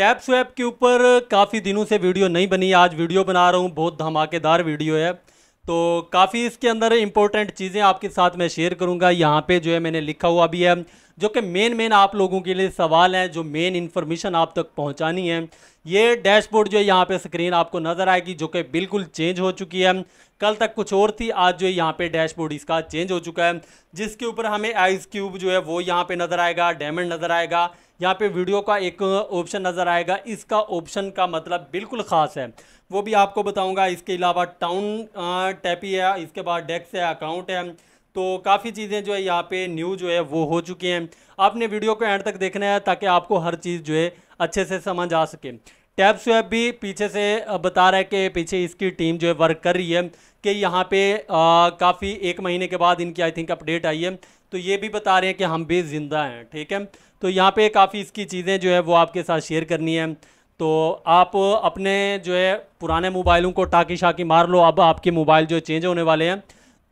tap swap के ऊपर काफ़ी दिनों से वीडियो नहीं बनी आज वीडियो बना रहा हूँ बहुत धमाकेदार वीडियो है तो काफ़ी इसके अंदर इंपॉर्टेंट चीज़ें आपके साथ मैं शेयर करूँगा यहाँ पे जो है मैंने लिखा हुआ भी है जो कि मेन मेन आप लोगों के लिए सवाल हैं जो मेन इन्फॉर्मेशन आप तक पहुँचानी है ये डैशबोर्ड जो है यहाँ पर स्क्रीन आपको नज़र आएगी जो कि बिल्कुल चेंज हो चुकी है कल तक कुछ और थी आज जो है यहाँ पर डैशबोर्ड इसका चेंज हो चुका है जिसके ऊपर हमें आइस क्यूब जो है वो यहाँ पर नज़र आएगा डायमंड नज़र आएगा यहाँ पे वीडियो का एक ऑप्शन नज़र आएगा इसका ऑप्शन का मतलब बिल्कुल ख़ास है वो भी आपको बताऊँगा इसके अलावा टाउन टैपी है इसके बाद डेस्क है अकाउंट है तो काफ़ी चीज़ें जो है यहाँ पे न्यू जो है वो हो चुकी हैं आपने वीडियो को एंड तक देखना है ताकि आपको हर चीज़ जो है अच्छे से समझ आ सके टैप स्वैप भी पीछे से बता रहा है कि पीछे इसकी टीम जो है वर्क कर रही है कि यहाँ पे काफ़ी एक महीने के बाद इनकी आई थिंक अपडेट आई है तो ये भी बता रहे हैं कि हम भी ज़िंदा हैं ठीक है तो यहाँ पे काफ़ी इसकी चीज़ें जो है वो आपके साथ शेयर करनी है तो आप अपने जो है पुराने मोबाइलों को टाकी शाकी मार लो अब आपके मोबाइल जो चेंज होने वाले हैं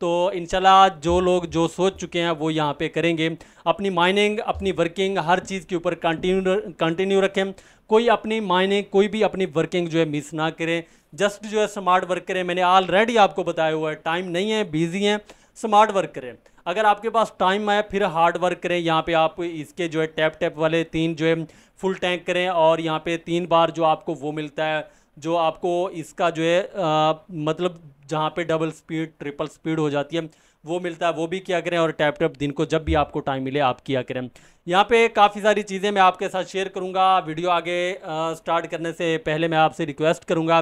तो इनशाला जो लोग जो सोच चुके हैं वो यहाँ पे करेंगे अपनी माइनिंग अपनी वर्किंग हर चीज़ के ऊपर कंटिन्यू कंटिन्यू रखें कोई अपनी माइनिंग कोई भी अपनी वर्किंग जो है मिस ना करें जस्ट जो है स्मार्ट वर्क करें मैंने ऑलरेडी आपको बताया हुआ है टाइम नहीं है बिजी हैं स्मार्ट वर्क करें अगर आपके पास टाइम आए फिर हार्ड वर्क करें यहाँ पे आप इसके जो है टैप टैप वाले तीन जो है फुल टैंक करें और यहाँ पे तीन बार जो आपको वो मिलता है जो आपको इसका जो है आ, मतलब जहाँ पे डबल स्पीड ट्रिपल स्पीड हो जाती है वो मिलता है वो भी किया करें और टैप टैप दिन को जब भी आपको टाइम मिले आप किया करें यहाँ पे काफ़ी सारी चीज़ें मैं आपके साथ शेयर करूँगा वीडियो आगे आ, स्टार्ट करने से पहले मैं आपसे रिक्वेस्ट करूँगा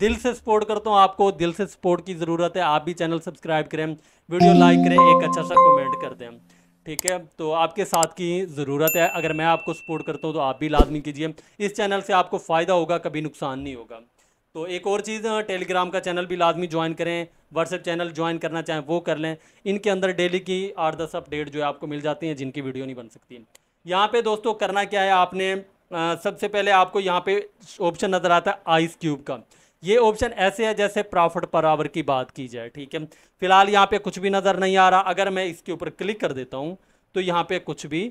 दिल से सपोर्ट करता हूँ आपको दिल से सपोर्ट की ज़रूरत है आप भी चैनल सब्सक्राइब करें वीडियो लाइक करें एक अच्छा सा कमेंट कर दें ठीक है तो आपके साथ की ज़रूरत है अगर मैं आपको सपोर्ट करता हूँ तो आप भी लाजमी कीजिए इस चैनल से आपको फ़ायदा होगा कभी नुकसान नहीं होगा तो एक और चीज़ टेलीग्राम का चैनल भी लाजमी ज्वाइन करें व्हाट्सएप चैनल ज्वाइन करना चाहें वो कर लें इनके अंदर डेली की आठ दस अपडेट जो है आपको मिल जाती हैं जिनकी वीडियो नहीं बन सकती यहाँ पे दोस्तों करना क्या है आपने सबसे पहले आपको यहाँ पे ऑप्शन नज़र आता है आइस क्यूब का ये ऑप्शन ऐसे है जैसे प्रॉफिट पर आवर की बात की जाए ठीक है फिलहाल यहाँ पे कुछ भी नज़र नहीं आ रहा अगर मैं इसके ऊपर क्लिक कर देता हूँ तो यहाँ पे कुछ भी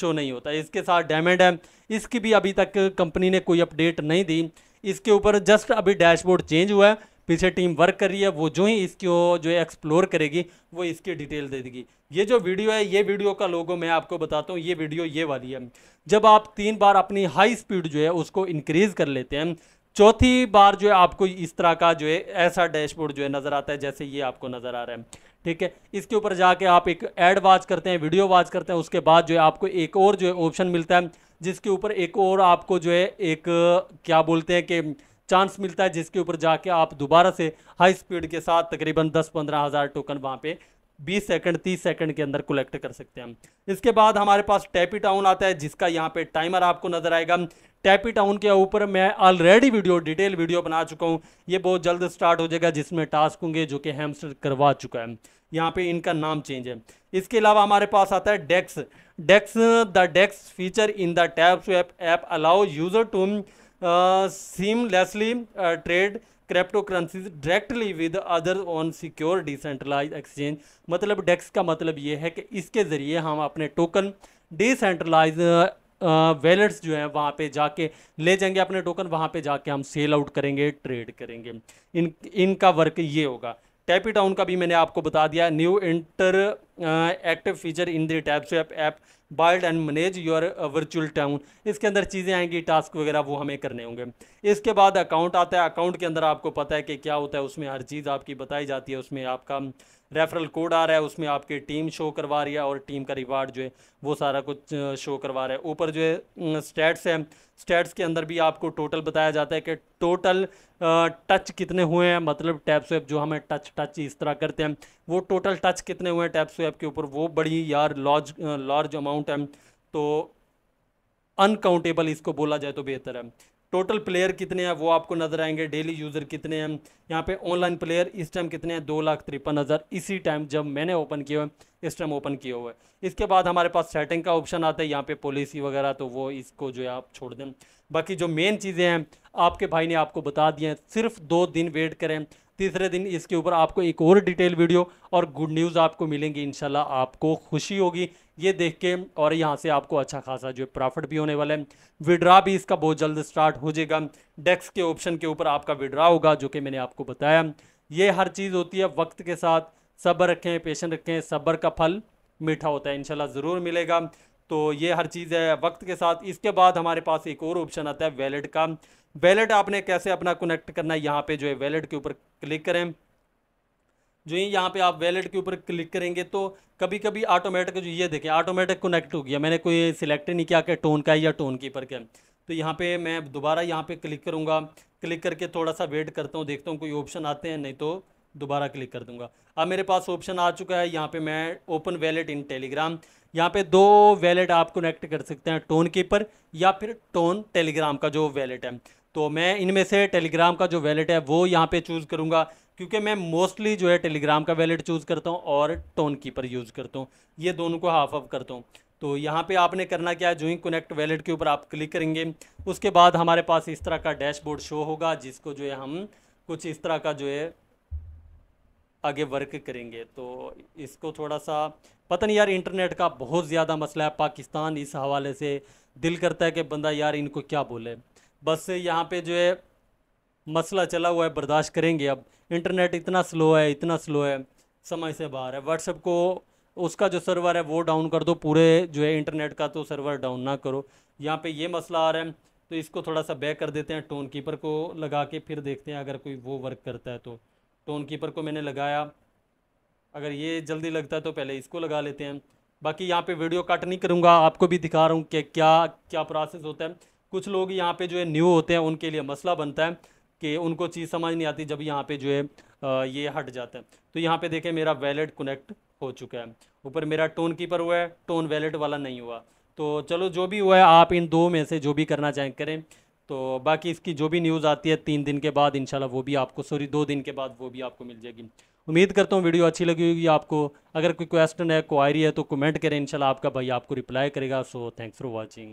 शो नहीं होता इसके साथ डैमेड है इसकी भी अभी तक कंपनी ने कोई अपडेट नहीं दी इसके ऊपर जस्ट अभी डैशबोर्ड चेंज हुआ है पीछे टीम वर्क कर रही है वो जो ही इसको जो है एक्सप्लोर करेगी वो इसकी डिटेल दे देगी ये जो वीडियो है ये वीडियो का लोगो मैं आपको बताता हूँ ये वीडियो ये वाली है जब आप तीन बार अपनी हाई स्पीड जो है उसको इंक्रीज़ कर लेते हैं चौथी बार जो है आपको इस तरह का जो है ऐसा डैशबोर्ड जो है नज़र आता है जैसे ये आपको नज़र आ रहा है ठीक है इसके ऊपर जाके आप एक ऐड वाच करते हैं वीडियो वाच करते हैं उसके बाद जो है आपको एक और जो है ऑप्शन मिलता है जिसके ऊपर एक और आपको जो है एक क्या बोलते हैं कि चांस मिलता है जिसके ऊपर जाके आप दोबारा से हाई स्पीड के साथ तकरीबन दस पंद्रह हज़ार टोकन वहाँ पे 20 सेकंड 30 सेकंड के अंदर कलेक्ट कर सकते हैं इसके बाद हमारे पास टैपी टाउन आता है जिसका यहाँ पे टाइमर आपको नजर आएगा टैपी टाउन के ऊपर मैं ऑलरेडी वीडियो डिटेल वीडियो बना चुका हूँ ये बहुत जल्द स्टार्ट हो जाएगा जिसमें टास्क होंगे जो कि हेमस्टर करवा चुका है यहाँ पे इनका नाम चेंज है इसके अलावा हमारे पास आता है DEX DEX the DEX feature in the tabs app app allow user to seamlessly trade crypto currencies directly with other on secure decentralize exchange मतलब डेक्स का मतलब ये है कि इसके ज़रिए हम अपने टोकन डिसेंट्रलाइज वैलेट्स जो हैं वहाँ पे जाके ले जाएंगे अपने टोकन वहाँ पे जाके हम सेल आउट करेंगे ट्रेड करेंगे इन इनका वर्क ये होगा टैपी टाउन का भी मैंने आपको बता दिया new interactive feature in the tap app app build and manage your virtual town इसके अंदर चीज़ें आएंगी टास्क वगैरह वो हमें करने होंगे इसके बाद अकाउंट आता है अकाउंट के अंदर आपको पता है कि क्या होता है उसमें हर चीज़ आपकी बताई जाती है उसमें आपका रेफरल कोड आ रहा है उसमें आपकी टीम शो करवा रही है और टीम का रिवार्ड जो है वो सारा कुछ शो करवा रहा है ऊपर जो है स्टैट्स है स्टैट्स के अंदर भी आपको टोटल बताया जाता है कि टोटल टच कितने हुए हैं मतलब टैप स्वेप जो हमें टच टच इस तरह करते हैं वो टोटल टच कितने हुए हैं टैप्स है आपके ऊपर वो बड़ी यार लार्ज लार्ज अमाउंट है तो अनकाउंटेबल इसको बोला जाए तो बेहतर है टोटल प्लेयर कितने हैं वो आपको नजर आएंगे डेली यूज़र कितने हैं यहाँ पे ऑनलाइन प्लेयर इस टाइम कितने हैं दो लाख तिरपन हज़ार इसी टाइम जब मैंने ओपन किया हुआ है इस टाइम ओपन किया हुआ है इसके बाद हमारे पास सेटिंग का ऑप्शन आता है यहाँ पे पॉलिसी वगैरह तो वो इसको जो है आप छोड़ दें बाकी जो मेन चीज़ें हैं आपके भाई ने आपको बता दिए हैं सिर्फ दो दिन वेट करें तीसरे दिन इसके ऊपर आपको एक और डिटेल वीडियो और गुड न्यूज़ आपको मिलेंगी इनशाला आपको खुशी होगी ये देख के और यहाँ से आपको अच्छा खासा जो प्रॉफिट भी होने वाला है विड्रा भी इसका बहुत जल्द स्टार्ट हो जाएगा डेक्स के ऑप्शन के ऊपर आपका विड्रा होगा जो कि मैंने आपको बताया ये हर चीज़ होती है वक्त के साथ सब्र रखें पेशेंट रखें सब्र का फल मीठा होता है इनशाला ज़रूर मिलेगा तो ये हर चीज़ है वक्त के साथ इसके बाद हमारे पास एक और ऑप्शन आता है वैलेट का वैलेट आपने कैसे अपना कनेक्ट करना है यहाँ पे जो है वैलेट के ऊपर क्लिक करें जो ही यहाँ पे आप वैलेट के ऊपर क्लिक करेंगे तो कभी कभी ऑटोमेटिक जो ये देखें ऑटोमेटिक कनेक्ट हो गया मैंने कोई सिलेक्ट नहीं किया कि टोन का है या टोन कीपर का तो यहाँ पर मैं दोबारा यहाँ पर क्लिक करूँगा क्लिक करके थोड़ा सा वेट करता हूँ देखता हूँ कोई ऑप्शन आते हैं नहीं तो दोबारा क्लिक कर दूंगा अब मेरे पास ऑप्शन आ चुका है यहाँ पे मैं ओपन वैलेट इन टेलीग्राम यहाँ पे दो वैलेट आप कनेक्ट कर सकते हैं टोन कीपर या फिर टोन टेलीग्राम का जो वैलेट है तो मैं इनमें से टेलीग्राम का जो वैलेट है वो यहाँ पे चूज़ करूँगा क्योंकि मैं मोस्टली जो है टेलीग्राम का वैलेट चूज़ करता हूँ और टोन कीपर यूज़ करता हूँ ये दोनों को हाफ ऑफ करता हूँ तो यहाँ पे आपने करना क्या है ही कनेक्ट वैलेट के ऊपर आप क्लिक करेंगे उसके बाद हमारे पास इस तरह का डैशबोर्ड शो होगा जिसको जो है हम कुछ इस तरह का जो है आगे वर्क करेंगे तो इसको थोड़ा सा पता नहीं यार इंटरनेट का बहुत ज़्यादा मसला है पाकिस्तान इस हवाले से दिल करता है कि बंदा यार इनको क्या बोले बस यहाँ पे जो है मसला चला हुआ है बर्दाश्त करेंगे अब इंटरनेट इतना स्लो है इतना स्लो है समय से बाहर है व्हाट्सएप को उसका जो सर्वर है वो डाउन कर दो पूरे जो है इंटरनेट का तो सर्वर डाउन ना करो यहाँ पे ये मसला आ रहा है तो इसको थोड़ा सा बैक कर देते हैं टोन कीपर को लगा के फिर देखते हैं अगर कोई वो वर्क करता है तो टोन कीपर को मैंने लगाया अगर ये जल्दी लगता है तो पहले इसको लगा लेते हैं बाकी यहाँ पे वीडियो कट नहीं करूँगा आपको भी दिखा रहा हूँ कि क्या क्या प्रोसेस होता है कुछ लोग यहाँ पे जो है न्यू होते हैं उनके लिए मसला बनता है कि उनको चीज़ समझ नहीं आती जब यहाँ पे जो है ये हट जाता है तो यहाँ पे देखें मेरा वैलेट कनेक्ट हो चुका है ऊपर मेरा टोन कीपर हुआ है टोन वैलेट वाला नहीं हुआ तो चलो जो भी हुआ है आप इन दो में से जो भी करना चाहें करें तो बाकी इसकी जो भी न्यूज़ आती है तीन दिन के बाद इंशाल्लाह वो भी आपको सॉरी दो दिन के बाद वो भी आपको मिल जाएगी उम्मीद करता हूँ वीडियो अच्छी लगी होगी आपको अगर कोई क्वेश्चन है क्वायरी है तो कमेंट करें इनशाला आपका भाई आपको रिप्लाई करेगा सो थैंक्स फॉर वॉचिंग